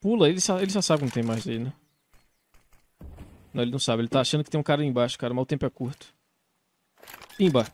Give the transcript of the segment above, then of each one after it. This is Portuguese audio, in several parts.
Pula, ele já, ele já sabe que não tem mais aí, né? Não, ele não sabe. Ele tá achando que tem um cara ali embaixo, cara. Mas o tempo é curto. Pimba.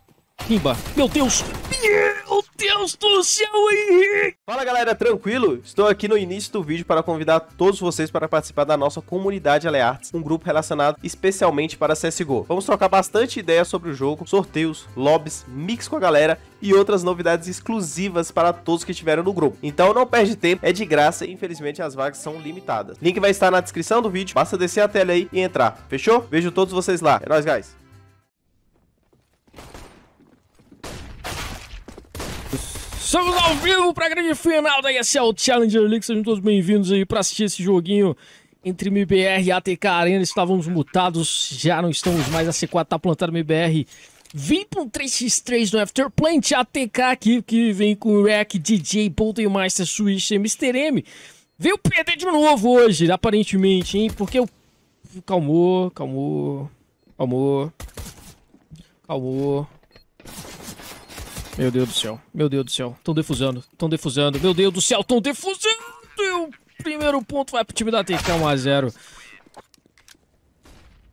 Pimba. Meu Deus! Yeah! Deus do céu, Henrique! Fala galera, tranquilo? Estou aqui no início do vídeo para convidar todos vocês para participar da nossa comunidade Alearts, um grupo relacionado especialmente para CSGO. Vamos trocar bastante ideias sobre o jogo, sorteios, lobbies, mix com a galera e outras novidades exclusivas para todos que estiveram no grupo. Então não perde tempo, é de graça e infelizmente as vagas são limitadas. Link vai estar na descrição do vídeo, basta descer a tela aí e entrar, fechou? Vejo todos vocês lá, é nóis guys! Estamos ao vivo para a grande final da ESL Challenger League. Sejam todos bem-vindos aí para assistir esse joguinho entre MBR e ATK Arena. Estávamos mutados, já não estamos mais. A C4 tá plantando MBR. Vem com 3x3 no Afterplant, ATK aqui, que vem com o Rack, DJ, Bolton Master, Switch, Mr. M. Veio perder de novo hoje, aparentemente, hein? Porque eu... Calmou, calmou, calmou, calmou. Meu Deus do céu, meu Deus do céu. Estão defusando, estão defusando. Meu Deus do céu, estão defusando. O primeiro ponto vai pro time da TK 1x0.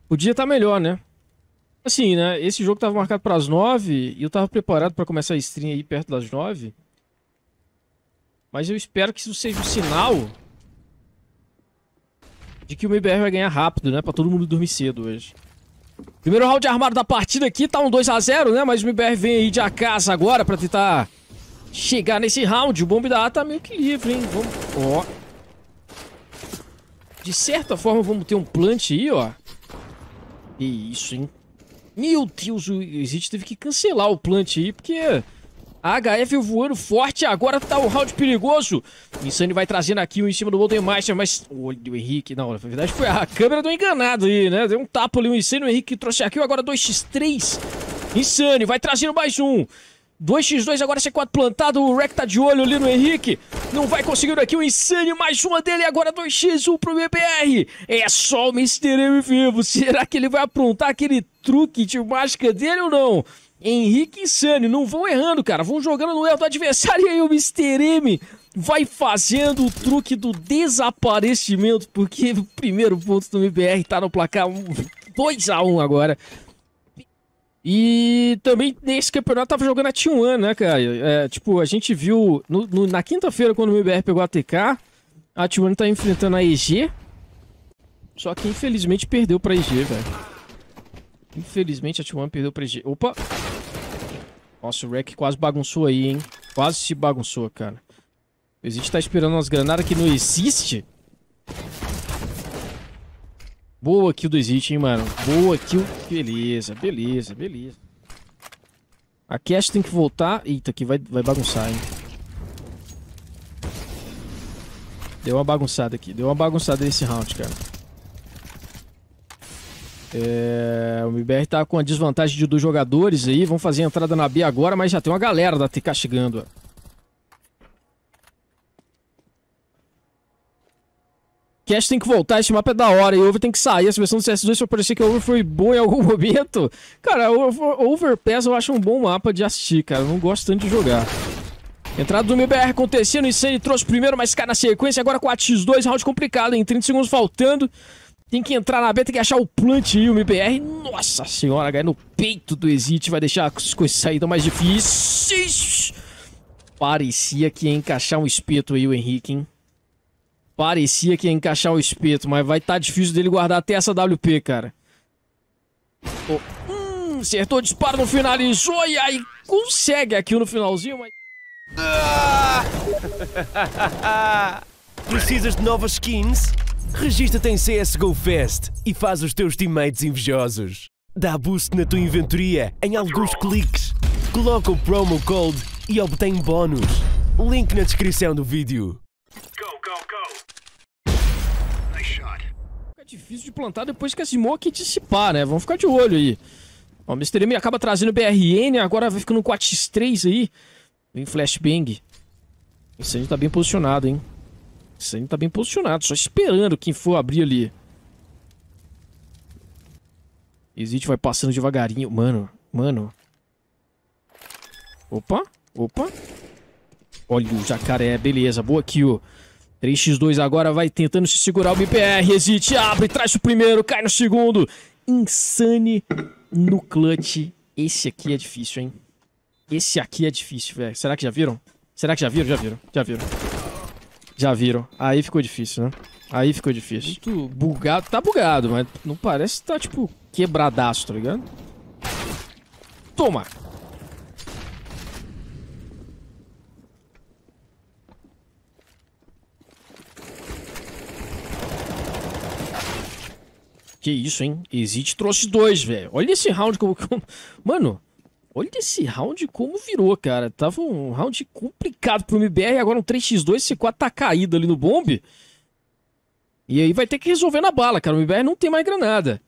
O dia tá melhor, né? Assim, né? Esse jogo tava marcado para as 9 e eu tava preparado para começar a stream aí perto das 9. Mas eu espero que isso seja um sinal de que o MBR vai ganhar rápido, né? Pra todo mundo dormir cedo hoje. Primeiro round armado da partida aqui, tá um 2x0, né? Mas o MBR vem aí de a casa agora pra tentar chegar nesse round. O bombe da A tá meio que livre, hein? Vamos... Ó. De certa forma, vamos ter um plant aí, ó. Que isso, hein? Meu Deus, o Exit teve que cancelar o plant aí, porque... A HF voando forte, agora tá o um round perigoso. Insane vai trazendo aqui o um em cima do Golden Master, mas... O olho do Henrique, não, na verdade foi a câmera do enganado aí, né? Deu um tapa ali o Insane, o Henrique trouxe aqui, agora 2x3. Insane vai trazendo mais um. 2x2, agora C4 plantado, o Rec tá de olho ali no Henrique. Não vai conseguindo aqui o Insane, mais uma dele, agora 2x1 pro BBR. É só o Mr. M vivo, será que ele vai aprontar aquele truque de mágica dele ou não? Henrique e Sani, não vão errando, cara. Vão jogando no erro do adversário e aí o Mr. M vai fazendo o truque do desaparecimento, porque o primeiro ponto do MBR tá no placar 2x1 um, agora. E também nesse campeonato tava jogando a T1, né, cara? É, tipo, a gente viu no, no, na quinta-feira, quando o MBR pegou a TK, a T1 tá enfrentando a EG. Só que infelizmente perdeu pra EG, velho. Infelizmente a T1 perdeu prestígio. Opa! Nossa, o Wreck quase bagunçou aí, hein? Quase se bagunçou, cara. O Exit tá esperando umas granadas que não existe? Boa kill do Exit, hein, mano? Boa kill. Beleza, beleza, beleza. A Cash tem que voltar. Eita, aqui vai, vai bagunçar, hein? Deu uma bagunçada aqui. Deu uma bagunçada nesse round, cara. É, o MBR tá com a desvantagem de dois jogadores aí. Vão fazer a entrada na B agora, mas já tem uma galera da TK chegando. Cash tem que voltar, esse mapa é da hora. E Over tem que sair. A seleção do CS2 só parecia que o Over foi bom em algum momento. Cara, Over, Overpass eu acho um bom mapa de assistir, cara. Eu não gosto tanto de jogar. Entrada do MBR acontecendo, Insane trouxe primeiro, mas cai na sequência, agora 4x2, round complicado, em 30 segundos faltando. Tem que entrar na B, tem que achar o plant e o MBR. Nossa senhora, ganhar no peito do Exit vai deixar as coisas saídas mais difíceis. Parecia que ia encaixar um espeto aí o Henrique, hein? Parecia que ia encaixar o espeto, mas vai estar tá difícil dele guardar até essa WP, cara. Oh. Hum, acertou, disparo não finalizou e aí consegue aqui no finalzinho, mas... Precisas de novas skins? Regista-te em CSGO Fest e faz os teus teammates invejosos. Dá boost na tua inventoria em alguns cliques. Coloca o promo code e obtém bónus. Link na descrição do vídeo. Go, go, go! Nice shot. Fica difícil de plantar depois que a Smoke dissipar, né? Vamos ficar de olho aí. o Mr. M acaba trazendo BRN, agora vai ficando 4x3 aí. Vem flashbang. Esse aí tá bem posicionado, hein? Isso aí tá bem posicionado, só esperando quem for abrir ali. Exit vai passando devagarinho. Mano, mano. Opa, opa. Olha o jacaré, beleza. Boa kill. 3x2 agora vai tentando se segurar o BPR. Exit abre, traz o primeiro, cai no segundo. Insane no clutch. Esse aqui é difícil, hein? Esse aqui é difícil, velho. Será que já viram? Será que já viram? Já viram, já viram. Já viram. Aí ficou difícil, né? Aí ficou difícil. Muito bugado. Tá bugado, mas não parece que tá, tipo, quebradaço, tá ligado? Toma! Que isso, hein? Exit trouxe dois, velho. Olha esse round que eu... Mano, Olha esse round como virou, cara. Tava um round complicado pro MBR, agora um 3x2, c 4 tá caído ali no bomb. E aí vai ter que resolver na bala, cara. O MBR não tem mais granada.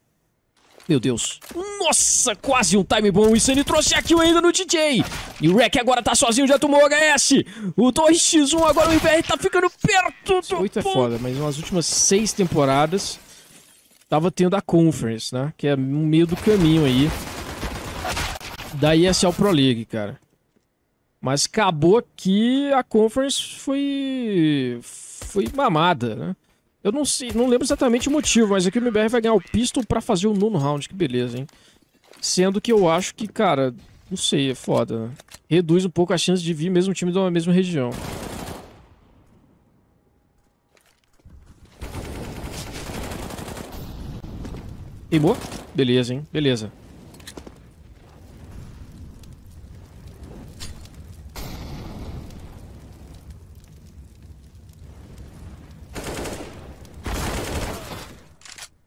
Meu Deus. Nossa, quase um time bom. Isso ele trouxe aqui ainda no DJ. E o Rec agora tá sozinho, já tomou o HS. O 2x1, agora o MBR tá ficando perto do... 8 é foda, mas nas últimas seis temporadas tava tendo a Conference, né? Que é no meio do caminho aí da ESL Pro League, cara. Mas acabou que a conference foi foi mamada, né? Eu não sei, não lembro exatamente o motivo, mas aqui o MBR vai ganhar o pistol para fazer o nono round, que beleza, hein? Sendo que eu acho que, cara, não sei, é foda. Né? Reduz um pouco a chance de vir mesmo time da mesma região. Queimou? Beleza, hein? Beleza.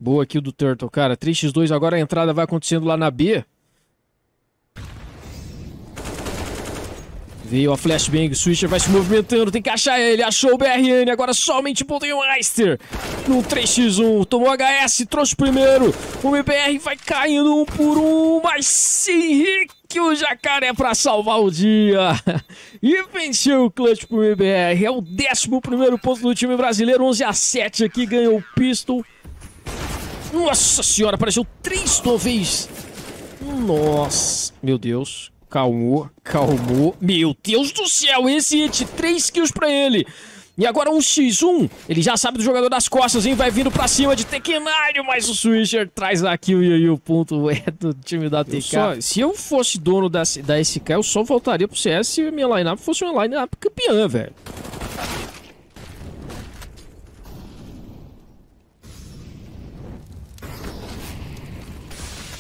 Boa aqui do Turtle, cara. 3x2, agora a entrada vai acontecendo lá na B. Veio a flashbang, o Swisher vai se movimentando, tem que achar ele, achou o BRN, agora somente botei o Eister no 3x1, tomou HS, trouxe o primeiro, o MBR vai caindo um por um, mas se Henrique, o Jacaré é para salvar o dia, e venceu o clutch pro MBR, é o 11 primeiro ponto do time brasileiro, 11 a 7 aqui, ganhou o Pistol. Nossa senhora, apareceu três de vez. Nossa, meu Deus. Calmou, calmou. Meu Deus do céu, esse hit, Três kills pra ele. E agora um x1, ele já sabe do jogador das costas, hein? Vai vindo pra cima de Tekkenário, mas o Swisher traz aqui o ponto é do time da TK. Eu só, se eu fosse dono da, da SK, eu só voltaria pro CS se minha lineup fosse uma lineup campeã, velho.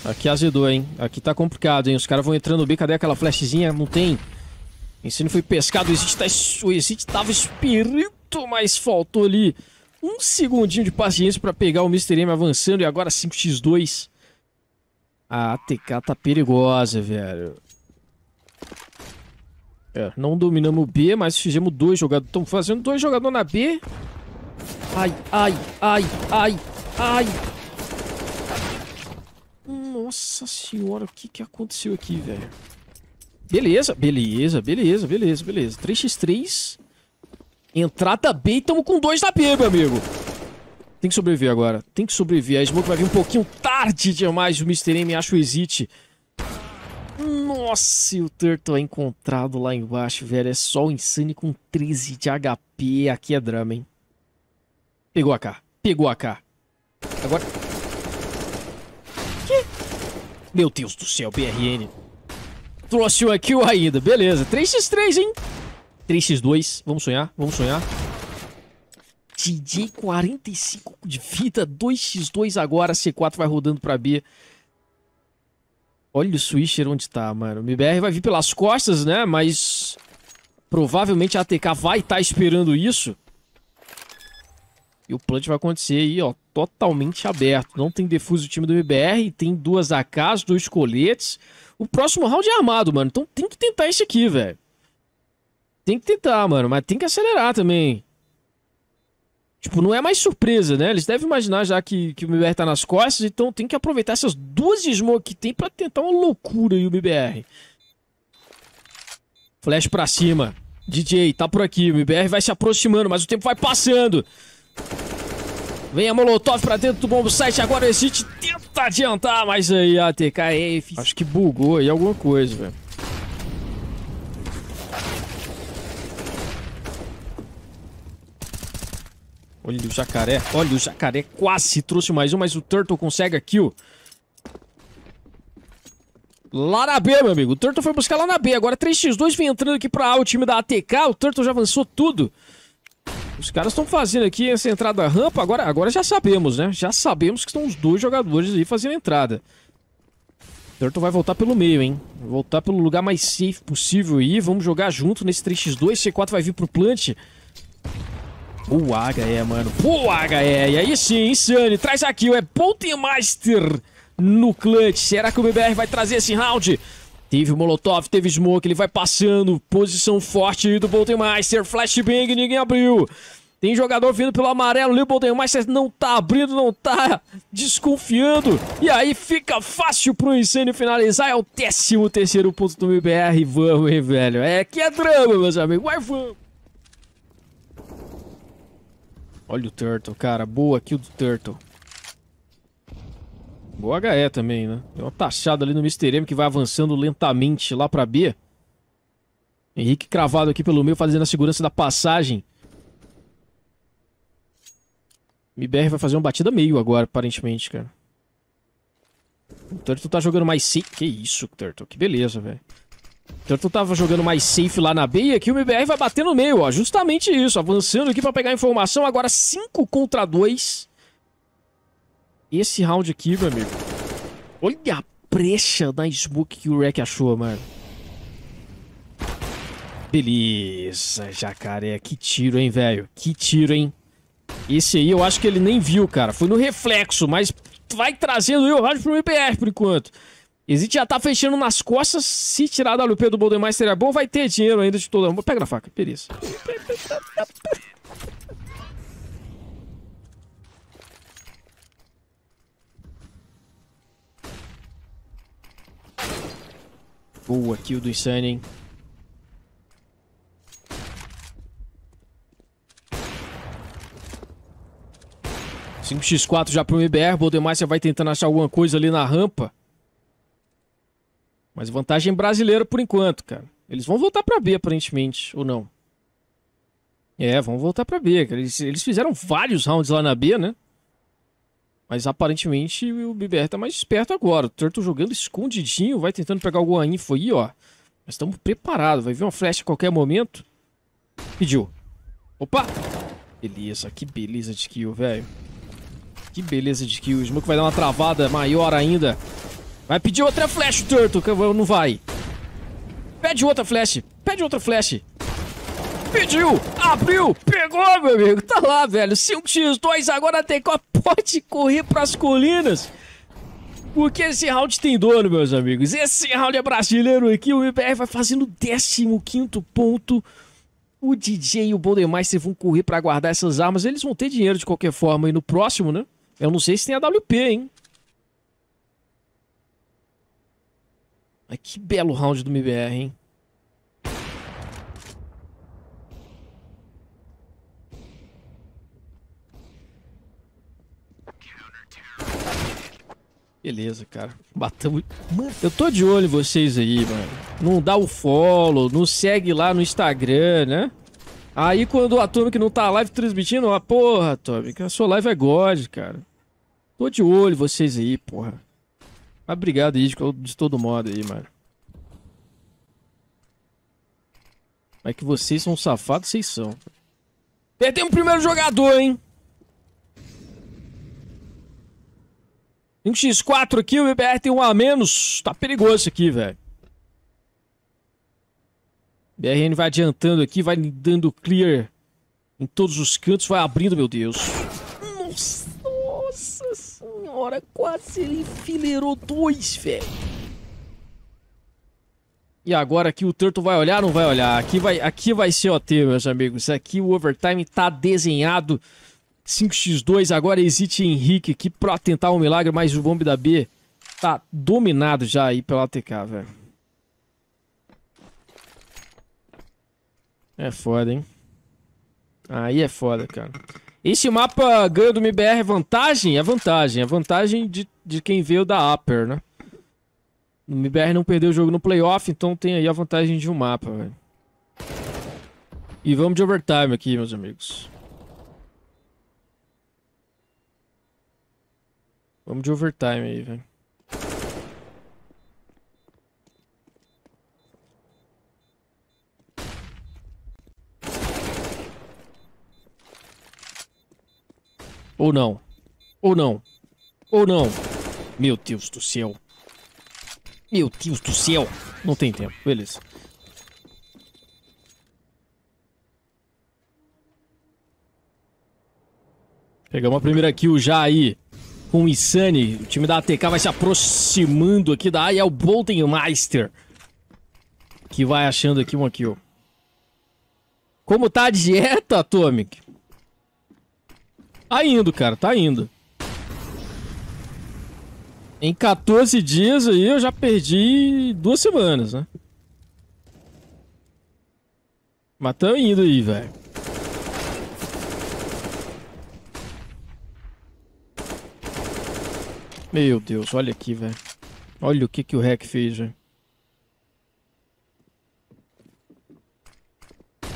Aqui azedou, hein? Aqui tá complicado, hein? Os caras vão entrando no B, cadê aquela flashzinha? Não tem. Ensino foi pescado, o Exit, tá, o Exit tava espírito, mas faltou ali um segundinho de paciência para pegar o Mr. M avançando e agora 5x2. A ATK tá perigosa, velho. É, não dominamos o B, mas fizemos dois jogadores. Estamos fazendo dois jogadores na B. Ai, ai, ai, ai, ai. Nossa senhora, o que que aconteceu aqui, velho? Beleza, beleza, beleza, beleza, beleza. 3x3. Entrada B e tamo com 2 na B, meu amigo. Tem que sobreviver agora. Tem que sobreviver. A Smoke vai vir um pouquinho tarde demais. O Mr. M acha o Exit. Nossa, e o Turtle é encontrado lá embaixo, velho. É só o Insane com 13 de HP. Aqui é drama, hein? Pegou a K. Pegou a K. Agora... Meu Deus do céu, BRN. Trouxe uma kill ainda. Beleza. 3x3, hein? 3x2. Vamos sonhar, vamos sonhar. DJ 45 de vida. 2x2 agora. C4 vai rodando pra B. Olha o Swisher onde tá, mano. O MBR vai vir pelas costas, né? Mas provavelmente a ATK vai estar tá esperando isso. E o plant vai acontecer aí, ó totalmente aberto. Não tem defuso o time do MBR, tem duas AKs, dois coletes. O próximo round é armado, mano. Então tem que tentar esse aqui, velho. Tem que tentar, mano, mas tem que acelerar também. Tipo, não é mais surpresa, né? Eles devem imaginar já que, que o MBR tá nas costas, então tem que aproveitar essas duas smoke que tem pra tentar uma loucura aí o MBR. Flash pra cima. DJ, tá por aqui. O MBR vai se aproximando, mas o tempo vai passando. Vem a Molotov pra dentro do bombo site. Agora o Exit tenta adiantar, mas aí a TKF é Acho que bugou aí alguma coisa, velho. Olha o jacaré. Olha o jacaré. Quase trouxe mais um, mas o Turtle consegue a kill. Lá na B, meu amigo. O Turtle foi buscar lá na B. Agora 3x2 vem entrando aqui pra A, o time da ATK. O Turtle já avançou tudo. Os caras estão fazendo aqui essa entrada rampa. Agora, agora já sabemos, né? Já sabemos que estão os dois jogadores aí fazendo entrada. Turtle vai voltar pelo meio, hein? Voltar pelo lugar mais safe possível aí. Vamos jogar junto nesse 3x2. C4 vai vir pro plant. Boa, HE, mano. Boa, HE. E aí sim, Insane. Traz aqui o é Ponte no clutch. Será que o BBR vai trazer esse round? Teve o Molotov, teve Smoke, ele vai passando. Posição forte do Boltemeister. Flashbang, ninguém abriu. Tem jogador vindo pelo amarelo ali, o Boldenmeister não tá abrindo, não tá desconfiando. E aí fica fácil pro incêndio finalizar. É o 13 terceiro ponto do MBR. Vamos, hein, velho. É que é drama, meus amigos. Vai, vamos. Olha o Turtle, cara. Boa kill do Turtle. Boa HE também, né? Tem uma taxada ali no Mr. M que vai avançando lentamente lá para B. Henrique cravado aqui pelo meio, fazendo a segurança da passagem. MBR vai fazer uma batida meio agora, aparentemente, cara. O Turtle tá jogando mais safe. Que isso, Turtle. Que beleza, velho. O Turtle tava jogando mais safe lá na B e aqui o MBR vai bater no meio, ó. Justamente isso. Avançando aqui pra pegar informação. Agora 5 contra 2. Esse round aqui, meu amigo. Olha a precha da smoke que o Rek achou, mano. Beleza, jacaré. Que tiro, hein, velho? Que tiro, hein? Esse aí eu acho que ele nem viu, cara. Foi no reflexo, mas vai trazendo aí o round pro MPR por enquanto. Exit já tá fechando nas costas. Se tirar da LP do Boulder Master é bom, vai ter dinheiro ainda de todo Pega na faca, beleza. Boa kill do Insane. 5 x 4 já pro MBR. Boldemar vai tentando achar alguma coisa ali na rampa. Mas vantagem brasileira por enquanto, cara. Eles vão voltar para B aparentemente, ou não? É, vão voltar para B, Eles, eles fizeram vários rounds lá na B, né? Mas aparentemente o BBR tá mais esperto agora. O Turtle jogando escondidinho, vai tentando pegar alguma info aí, ó. Nós estamos preparados, vai vir uma flecha a qualquer momento. Pediu. Opa! Beleza, que beleza de kill, velho. Que beleza de kill. O Smoke vai dar uma travada maior ainda. Vai pedir outra flash, Turtle. Não vai. Pede outra flash. Pede outra flash pediu, abriu, pegou, meu amigo. Tá lá, velho. 5x2, agora a que pode correr pras colinas. Porque esse round tem dono, meus amigos. Esse round é brasileiro aqui. O IBR vai fazendo o 15 ponto. O DJ e o Boldemeister vão correr para guardar essas armas. Eles vão ter dinheiro de qualquer forma aí no próximo, né? Eu não sei se tem a WP, hein? Mas que belo round do MBR, hein? Beleza, cara. Batamos. Mano, eu tô de olho em vocês aí, mano. Não dá o follow, não segue lá no Instagram, né? Aí quando o turma que não tá live transmitindo, ó, porra, Tommy, a sua live é God, cara. Tô de olho em vocês aí, porra. Mas obrigado aí, de, de todo modo aí, mano. Mas é que vocês são safados, vocês são. Perdemos o primeiro jogador, hein? 5x4 aqui, o IBR tem um a menos. Tá perigoso aqui, velho. BRN vai adiantando aqui, vai dando clear em todos os cantos, vai abrindo, meu Deus. Nossa, nossa senhora, quase ele enfileirou dois, velho. E agora aqui o Turtle vai olhar não vai olhar? Aqui vai, aqui vai ser OT, meus amigos. Aqui o overtime tá desenhado. 5x2 agora existe Henrique aqui pra tentar um milagre, mas o Bombe da B tá dominado já aí pela ATK, velho. É foda, hein? Aí é foda, cara. Esse mapa ganha do MBR vantagem? É vantagem. É vantagem de, de quem veio da Upper, né? O MBR não perdeu o jogo no playoff, então tem aí a vantagem de um mapa, velho. E vamos de overtime aqui, meus amigos. Vamos de overtime aí, velho. Ou não. Ou não. Ou não. Meu Deus do céu. Meu Deus do céu. Não tem tempo. Beleza. Pegamos a primeira kill já aí com o Insane. O time da ATK vai se aproximando aqui da área. É o Bolten Meister que vai achando aqui uma kill. Como tá a dieta, Atomic? Tá indo, cara, tá indo. Em 14 dias aí eu já perdi duas semanas, né? Mas tá indo aí, velho. Meu Deus, olha aqui, velho. Olha o que, que o Hack fez, velho.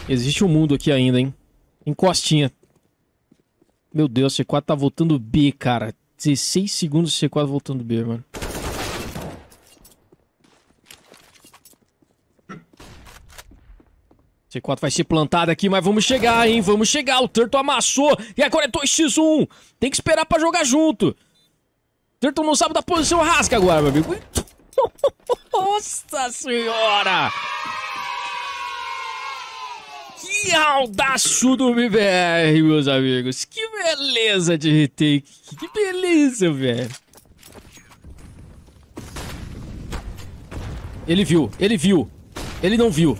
Existe um mundo aqui ainda, hein? Encostinha. Meu Deus, C4 tá voltando B, cara. 16 segundos de C4 voltando B, mano. C4 vai ser plantado aqui, mas vamos chegar, hein? Vamos chegar. O Turtle amassou. E agora é 2x1. Tem que esperar pra jogar junto. Ayrton não sabe da posição, rasca agora, meu amigo. Nossa senhora! Que audácio do MBR, meus amigos. Que beleza de retake. Que beleza, velho. Ele viu, ele viu. Ele não viu.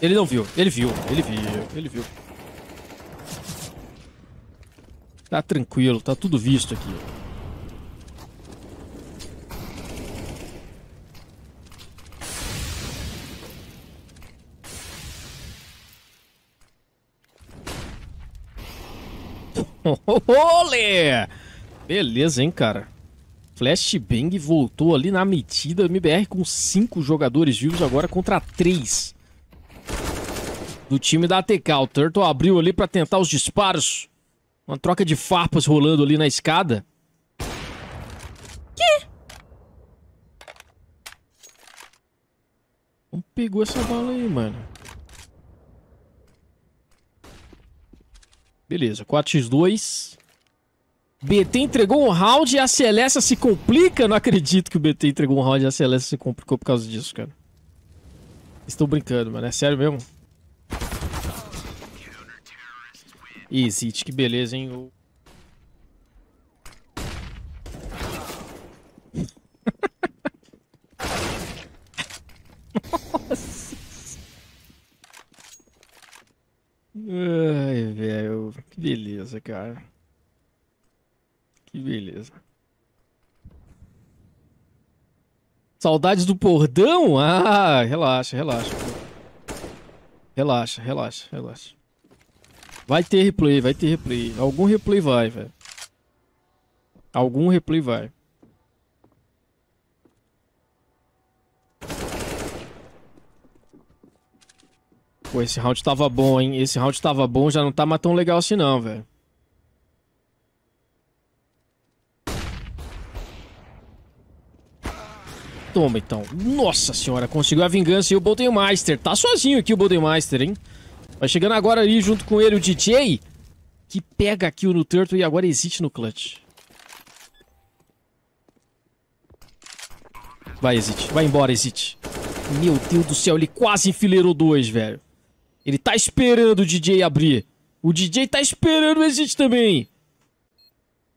Ele não viu, ele viu, ele viu, ele viu. Tá tranquilo, tá tudo visto aqui. Olê! Beleza, hein, cara. Flashbang voltou ali na metida. MBR com 5 jogadores vivos agora contra 3 do time da ATK. O Turtle abriu ali para tentar os disparos. Uma troca de farpas rolando ali na escada. Que? Não pegou essa bala aí, mano. Beleza, 4x2. BT entregou um round e a Celeste se complica. Não acredito que o BT entregou um round e a Celeste se complicou por causa disso, cara. Estou brincando, mano. É sério mesmo? Exit, que beleza, hein? beleza, cara. Que beleza. Saudades do bordão? Ah, relaxa, relaxa. Relaxa, relaxa, relaxa. Vai ter replay, vai ter replay. Algum replay vai, velho. Algum replay vai. Pô, esse round tava bom, hein? Esse round tava bom, já não tá mais tão legal assim não, velho. Toma, então. Nossa senhora, conseguiu a vingança e o Bolden Master. Tá sozinho aqui o Bolden Master, hein? Vai chegando agora ali junto com ele o DJ, que pega aqui o no Turtle e agora existe no clutch. Vai, Exit. Vai embora, Exit. Meu Deus do céu, ele quase enfileirou dois, velho. Ele tá esperando o DJ abrir. O DJ tá esperando o Exit também.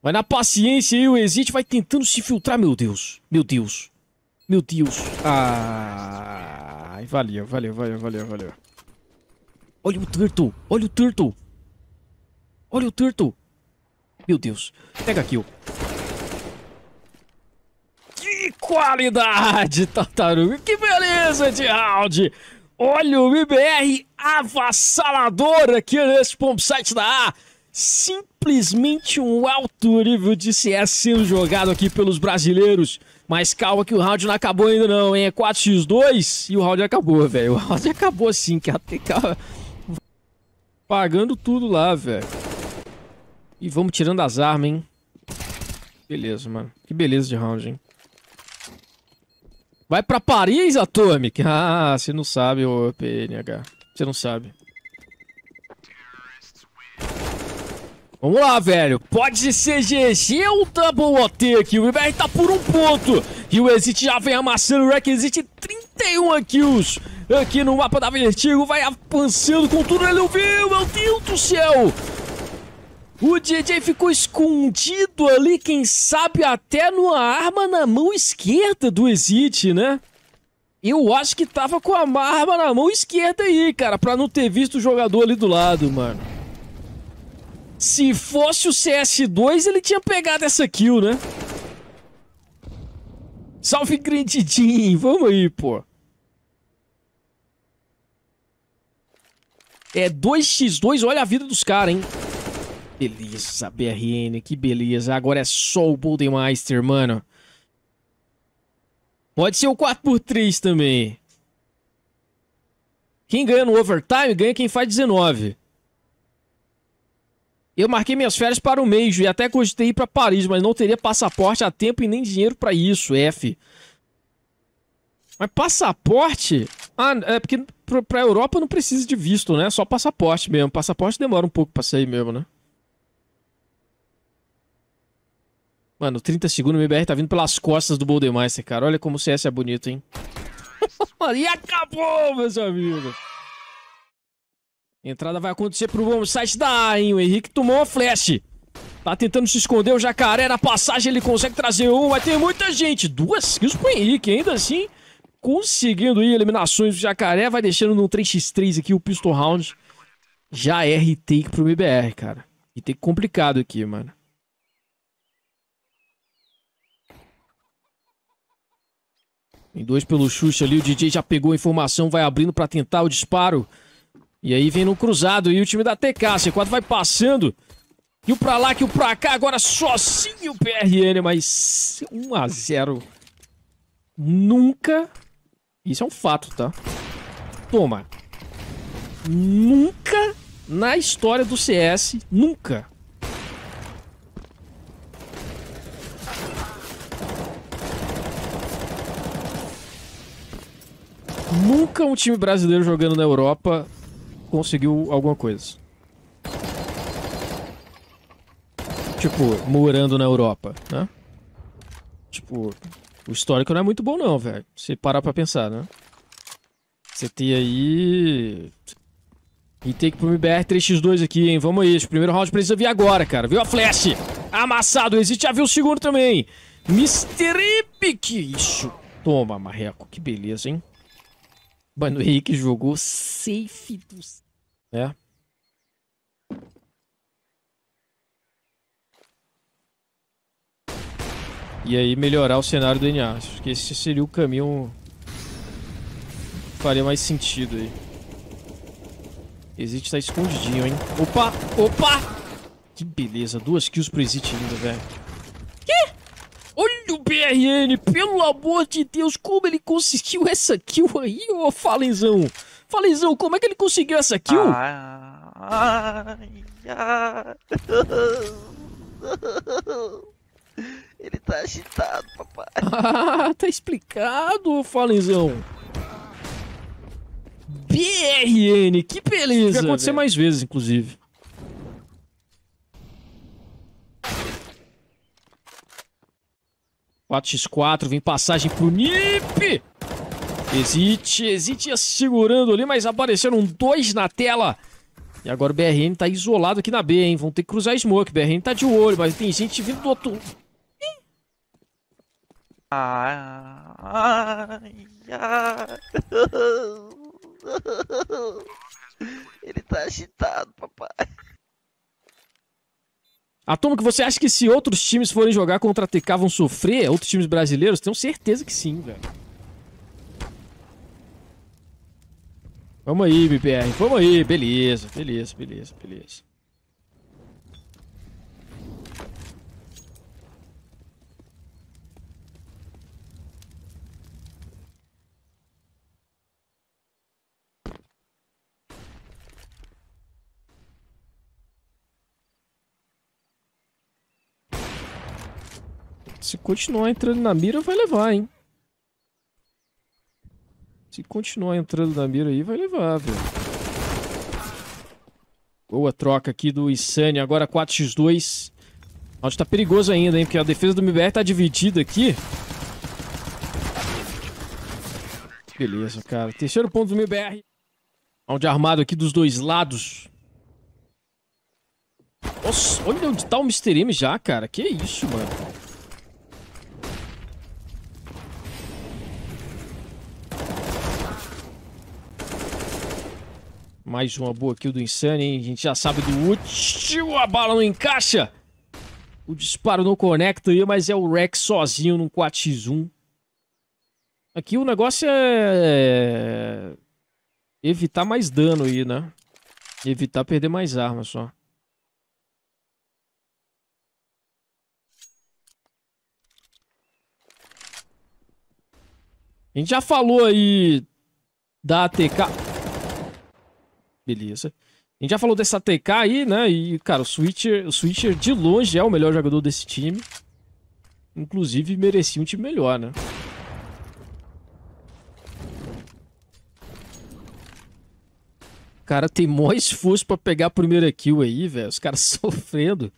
Vai na paciência e o Exit vai tentando se filtrar. Meu Deus. Meu Deus. Meu Deus. Ah, valeu, valeu, valeu, valeu, valeu. Olha o Turtle. Olha o Turtle. Olha o Turtle. Meu Deus. Pega aqui kill. Que qualidade, Tartaruga. Que beleza de round. Olha o IBR avassalador aqui nesse site da A. Simplesmente um alto nível de CS sendo jogado aqui pelos brasileiros. Mas calma que o round não acabou ainda não, hein? É 4x2 e o round acabou, velho. O round acabou sim, que a TK... Pagando tudo lá, velho. E vamos tirando as armas, hein? Beleza, mano. Que beleza de round, hein? Vai pra Paris, Atomic? Ah, você não sabe, ô PNH. Você não sabe. Vamos lá, velho. Pode ser GG ou Double OT aqui. O IBR tá por um ponto. E o Exit já vem amassando o Requisite. 31 kills aqui no mapa da Vertigo. Vai avançando com tudo. Ele ouviu, meu Deus do céu. O DJ ficou escondido ali, quem sabe até numa arma na mão esquerda do Exit, né? Eu acho que tava com a arma na mão esquerda aí, cara, pra não ter visto o jogador ali do lado, mano. Se fosse o CS2, ele tinha pegado essa kill, né? Salve, Grandidim! Vamos aí, pô. É 2x2, olha a vida dos caras, hein? Beleza, BRN, que beleza. Agora é só o Boldemeister, mano. Pode ser o 4x3 também. Quem ganha no overtime, ganha quem faz 19. Eu marquei minhas férias para o mês e até cogitei ir para Paris, mas não teria passaporte a tempo e nem dinheiro para isso, F. Mas passaporte? Ah, é porque para a Europa não precisa de visto, né? Só passaporte mesmo. Passaporte demora um pouco para sair mesmo, né? Mano, 30 segundos, o MBR tá vindo pelas costas do Boldemaster, cara. Olha como o CS é bonito, hein? e acabou, meus amigos. Entrada vai acontecer pro bom site da hein? O Henrique tomou a flash. Tá tentando se esconder o Jacaré na passagem, ele consegue trazer um, Vai ter muita gente. Duas kills pro Henrique, ainda assim conseguindo ir, eliminações do Jacaré, vai deixando no 3x3 aqui o Pistol Round. Já é retake pro BBR, cara. E tem complicado aqui, mano. Tem dois pelo Xuxa ali, o DJ já pegou a informação, vai abrindo para tentar o disparo. E aí vem no cruzado e o time da TK, C4 vai passando. E o pra lá que o pra cá, agora sozinho o PRN, mas 1 a 0 Nunca, isso é um fato, tá? Toma. Nunca na história do CS, nunca, Nunca um time brasileiro jogando na Europa conseguiu alguma coisa. Tipo, morando na Europa, né? Tipo, o histórico não é muito bom não, velho. Se parar pra pensar, né? Você tem aí... E tem que pro MBR 3x2 aqui, hein? Vamos aí. esse primeiro round precisa vir agora, cara. Viu a flash? Amassado. existe já viu o segundo também. Mr. Epic. Isso. Toma, marreco. Que beleza, hein? Mano, o Henrique jogou safe dos. É. E aí melhorar o cenário do NA. Acho que esse seria o caminho. Faria mais sentido aí. Exit tá escondidinho, hein? Opa! Opa! Que beleza! Duas kills pro Exit ainda, velho. Olha o BRN, pelo amor de Deus, como ele conseguiu essa kill aí, ô Falenzão? Falenzão, como é que ele conseguiu essa kill? Ai, ai, Ele tá agitado, papai. Ah, tá explicado, ô Falenzão. BRN, que beleza! Isso vai acontecer véio. mais vezes, inclusive. 4x4, vem passagem pro Nip! existe, existe ia segurando ali, mas apareceram dois na tela. E agora o BRN tá isolado aqui na B, hein? Vão ter que cruzar a smoke. O BRN tá de olho, mas tem gente vindo do outro... Ai, ai. Ele tá agitado, papai. A turma que você acha que se outros times forem jogar contra a TK vão sofrer, outros times brasileiros, tenho certeza que sim, velho. Vamos aí, BPR. Vamos aí. Beleza, beleza, beleza, beleza. Se continuar entrando na mira, vai levar, hein? Se continuar entrando na mira aí, vai levar, velho. Boa troca aqui do Insane. Agora 4x2. O tá perigoso ainda, hein? Porque a defesa do MBR tá dividida aqui. Beleza, cara. Terceiro ponto do MBR. Onde armado aqui dos dois lados. Nossa, olha onde tá o Mr. M já, cara. Que isso, mano. Mais uma boa kill do Insane, hein? A gente já sabe do último. A bala não encaixa. O disparo não conecta aí, mas é o Rex sozinho num 4x1. Aqui o negócio é, é... Evitar mais dano aí, né? Evitar perder mais armas só. A gente já falou aí da ATK... Beleza. A gente já falou dessa TK aí, né? E, cara, o Switcher, o Switcher de longe é o melhor jogador desse time. Inclusive, merecia um time melhor, né? Cara, tem mó esforço pra pegar a primeira kill aí, velho. Os caras sofrendo.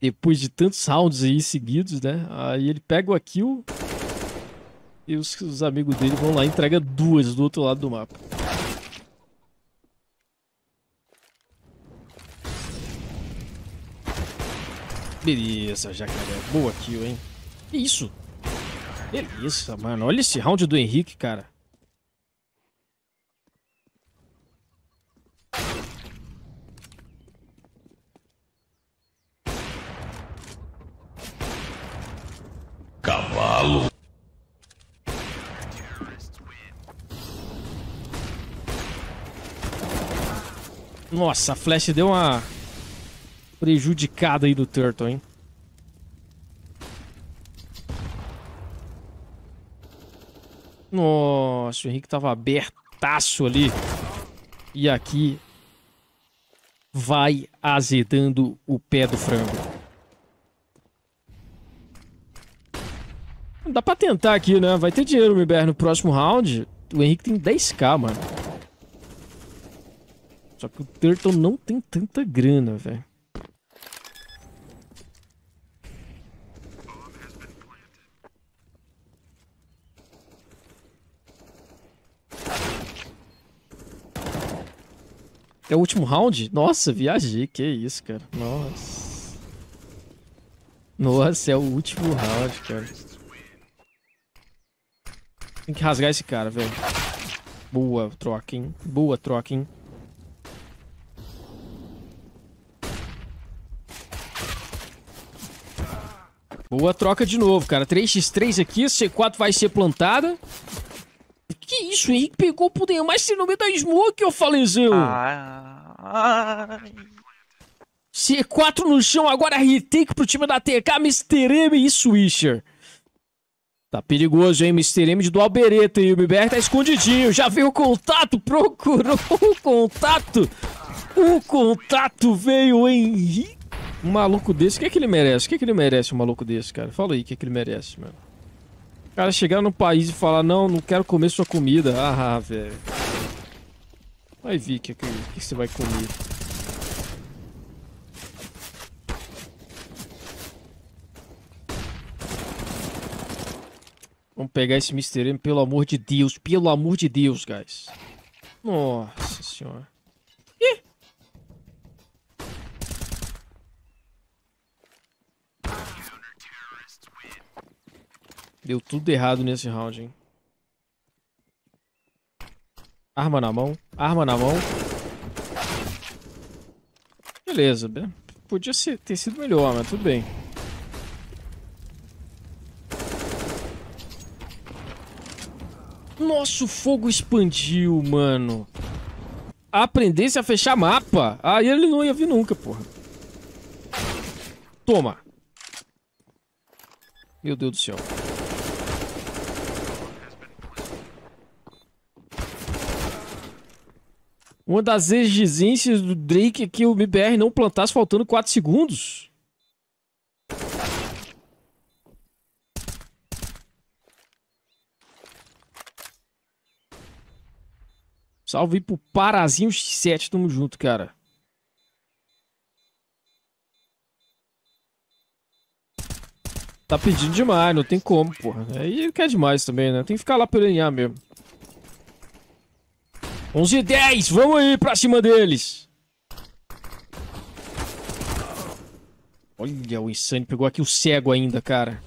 Depois de tantos rounds aí seguidos, né? Aí ele pega o kill. E os, os amigos dele vão lá e entrega duas do outro lado do mapa. Beleza, jacaré. Boa kill, hein? Que isso? Beleza, mano. Olha esse round do Henrique, cara. Cavalo. Nossa, a flash deu uma prejudicada aí do Turtle, hein? Nossa, o Henrique tava abertaço ali. E aqui vai azedando o pé do frango. Dá pra tentar aqui, né? Vai ter dinheiro o no próximo round. O Henrique tem 10k, mano. Só que o Turtle não tem tanta grana, velho. É o último round? Nossa, viajei. Que isso, cara. Nossa. Nossa, é o último round, cara. Tem que rasgar esse cara, velho. Boa, Troquin. Boa, Troquin. Boa troca de novo, cara. 3x3 aqui, C4 vai ser plantada. Que isso, Henrique pegou o poder, mas se não me dá smoke, eu faleceu. Ah, C4 no chão, agora é retake pro time da TK, Mr. M e Swisher. Tá perigoso, hein? Mr. M de dual bereta e o MBR tá escondidinho. Já veio o contato, procurou o contato. O contato veio, Henrique. Um maluco desse, o que é que ele merece? O que é que ele merece, um maluco desse, cara? Fala aí, o que é que ele merece, mano? cara chegar no país e falar, não, não quero comer sua comida. Ah, velho. Vai ver o que, que, que você vai comer. Vamos pegar esse Mr. M, pelo amor de Deus. Pelo amor de Deus, guys. Nossa senhora. Deu tudo errado nesse round, hein? Arma na mão. Arma na mão. Beleza. Podia ser, ter sido melhor, mas tudo bem. Nosso fogo expandiu, mano. Aprendesse a fechar mapa. Aí ah, ele não ia vir nunca, porra. Toma. Meu Deus do céu. Uma das exigências do Drake é que o MBR não plantasse faltando 4 segundos. Salve aí pro Parazinho X7, tamo junto, cara. Tá pedindo demais, não tem como, porra. ele quer demais também, né? Tem que ficar lá perenhar mesmo. 11 e 10, vamos aí pra cima deles. Olha, o Insane pegou aqui o cego ainda, cara.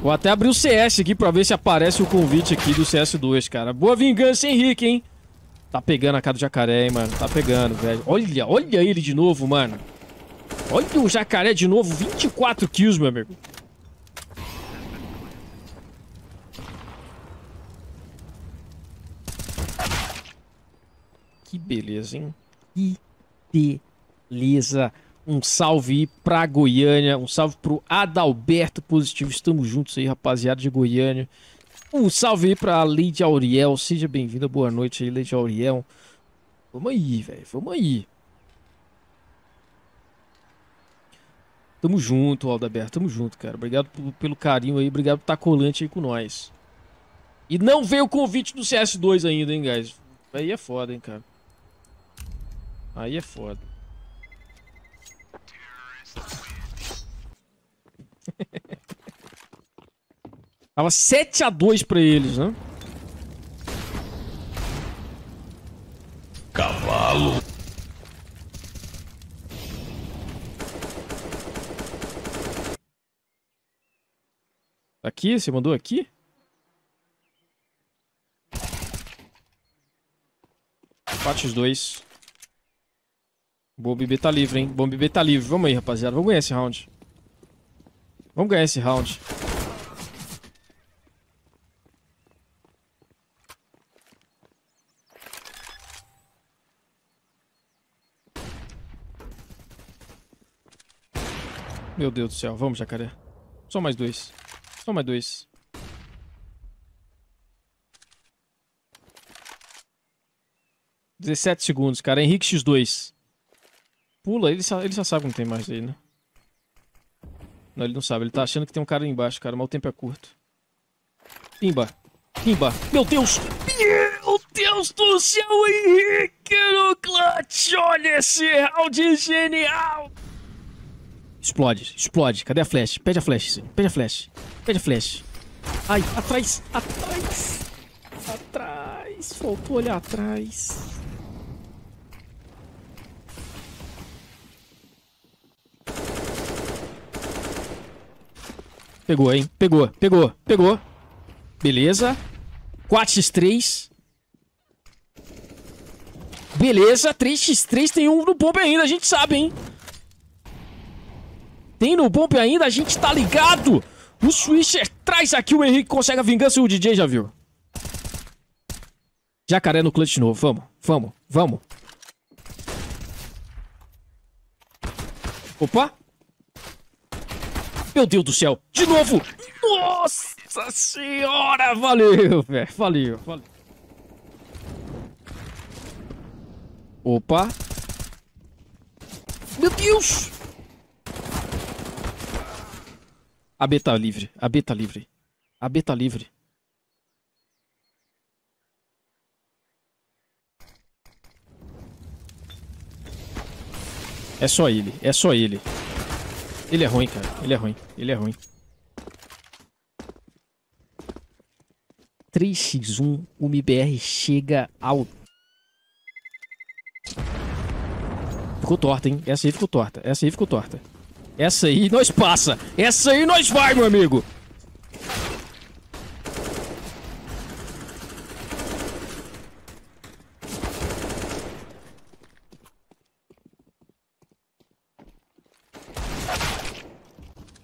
Vou até abrir o CS aqui pra ver se aparece o convite aqui do CS2, cara. Boa vingança, Henrique, hein? Tá pegando a cara do jacaré, hein, mano. Tá pegando, velho. Olha, olha ele de novo, mano. Olha o jacaré de novo. 24 kills, meu amigo. Que beleza, hein? Que beleza. Um salve pra Goiânia, um salve pro Adalberto Positivo. Estamos juntos aí, rapaziada de Goiânia. Um salve aí pra Lady Auriel. Seja bem-vinda, boa noite aí, Lady Auriel. Vamos aí, velho, vamos aí. Tamo junto, Aldaberto, tamo junto, cara. Obrigado pelo carinho aí, obrigado por estar tá colante aí com nós. E não veio o convite do CS2 ainda, hein, guys. Aí é foda, hein, cara. Aí é foda. Tava 7 a 2 pra eles, né? Cavalo. Aqui? Você mandou aqui? Quatro os dois. Bombe B tá livre, hein? Bombe B tá livre. Vamos aí, rapaziada. Vamos ganhar esse round. Vamos ganhar esse round. Meu Deus do céu. Vamos, jacaré. Só mais dois. Só mais dois. Dezessete segundos, cara. Henrique X2 pula, ele já, ele já sabe que não tem mais aí, né? Não, ele não sabe. Ele tá achando que tem um cara embaixo, cara. Mas o tempo é curto. Pimba. Pimba. Meu Deus! Meu Deus do céu, Henrique no clutch! Olha esse round genial! Explode, explode. Cadê a flash? Pede a flash, Pede a flash. Pede a flash. Ai, atrás, atrás. Atrás. Faltou olhar atrás. Pegou, hein? Pegou, pegou, pegou. Beleza. 4x3. Beleza, 3x3 tem um no pump ainda, a gente sabe, hein? Tem no pump ainda, a gente tá ligado. O Swisher traz aqui, o Henrique consegue a vingança e o DJ já viu. Jacaré no clutch de novo, vamos, vamos, vamos. Opa, meu Deus do céu. De novo. Nossa senhora. Valeu, velho. Valeu, valeu. Opa. Meu Deus. A B tá livre. A B tá livre. A B tá livre. É só ele, é só ele. Ele é ruim, cara. Ele é ruim. Ele é ruim. 3x1, o MBR chega ao. Ficou torta, hein? Essa aí ficou torta. Essa aí ficou torta. Essa aí nós passa. Essa aí nós vai, meu amigo.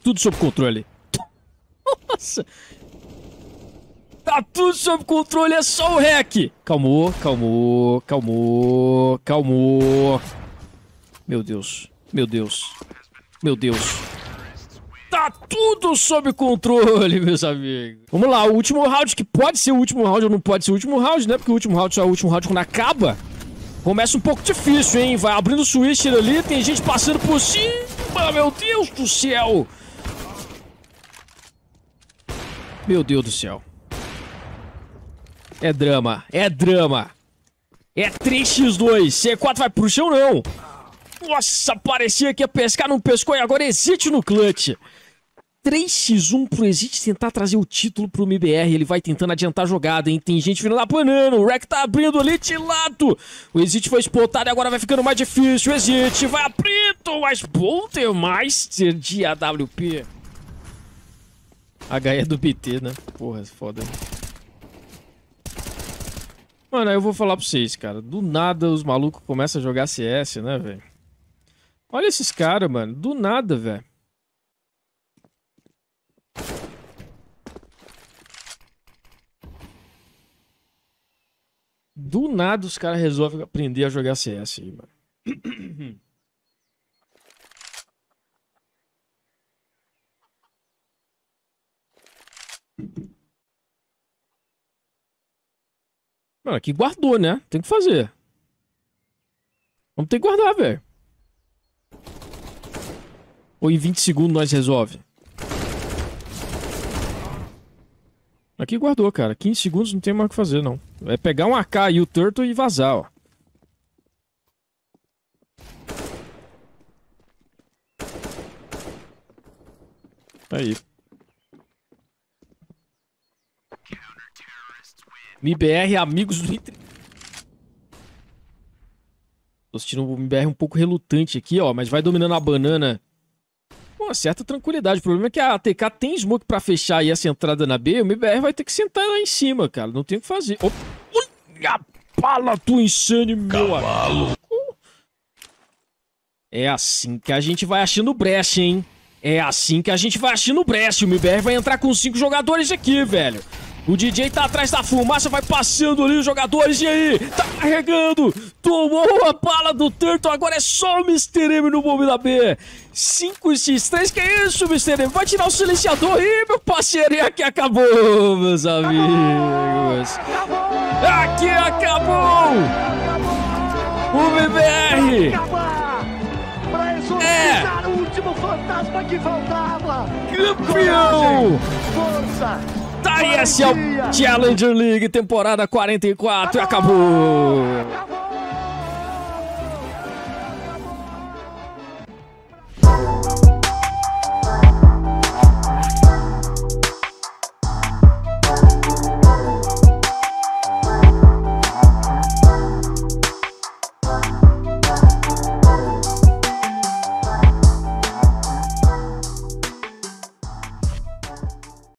tudo sob controle. Nossa! Tá tudo sob controle, é só o hack! Calmou, calmou, calmou, calmou. Meu Deus, meu Deus, meu Deus. Tá tudo sob controle, meus amigos. Vamos lá, o último round, que pode ser o último round ou não pode ser o último round, né? Porque o último round só é o último round quando acaba. Começa um pouco difícil, hein? Vai abrindo o switcher ali, tem gente passando por cima, meu Deus do céu! Meu Deus do céu. É drama, é drama. É 3x2, C4 vai pro chão não. Nossa, parecia que ia pescar, não pescou e agora existe no clutch. 3x1 pro Exit tentar trazer o título pro MBR. Ele vai tentando adiantar a jogada, hein? Tem gente vindo lá banana. O Rec tá abrindo ali de lado. O Exit foi explotado e agora vai ficando mais difícil. O Exit vai abrindo, mas bom ter Master de AWP. HE do BT, né? Porra, é foda. Mano, aí eu vou falar pra vocês, cara. Do nada os malucos começam a jogar CS, né, velho? Olha esses caras, mano. Do nada, velho. Do nada os caras resolvem aprender a jogar CS aí, mano. Mano, aqui guardou, né? Tem que fazer. Vamos ter que guardar, velho. Ou em 20 segundos nós resolve? Aqui guardou, cara. 15 segundos não tem mais o que fazer, não. É pegar um AK e o Turtle e vazar, ó. Aí. MBR Amigos do Entre... Tô sentindo o MBR um pouco relutante aqui, ó. Mas vai dominando a banana com uma certa tranquilidade. O problema é que a ATK tem smoke pra fechar aí essa entrada na B. E o MBR vai ter que sentar lá em cima, cara. Não tem o que fazer. Olha a bala do Insane, meu amigo. É assim que a gente vai achando brecha, hein? É assim que a gente vai achando brecha. O MBR vai entrar com cinco jogadores aqui, velho. O DJ tá atrás da fumaça, vai passando ali os jogadores, e aí? Tá carregando, tomou a bala do Turtle, agora é só o Mr. M no bombe da B. 5x3, que é isso, Mr. M? Vai tirar o silenciador aí, meu parceiro, e aqui acabou, meus amigos. Aqui acabou! O BBR! É! O último fantasma que faltava! Campeão! Força! Tá, e esse é o Challenger League, temporada 44, acabou! acabou.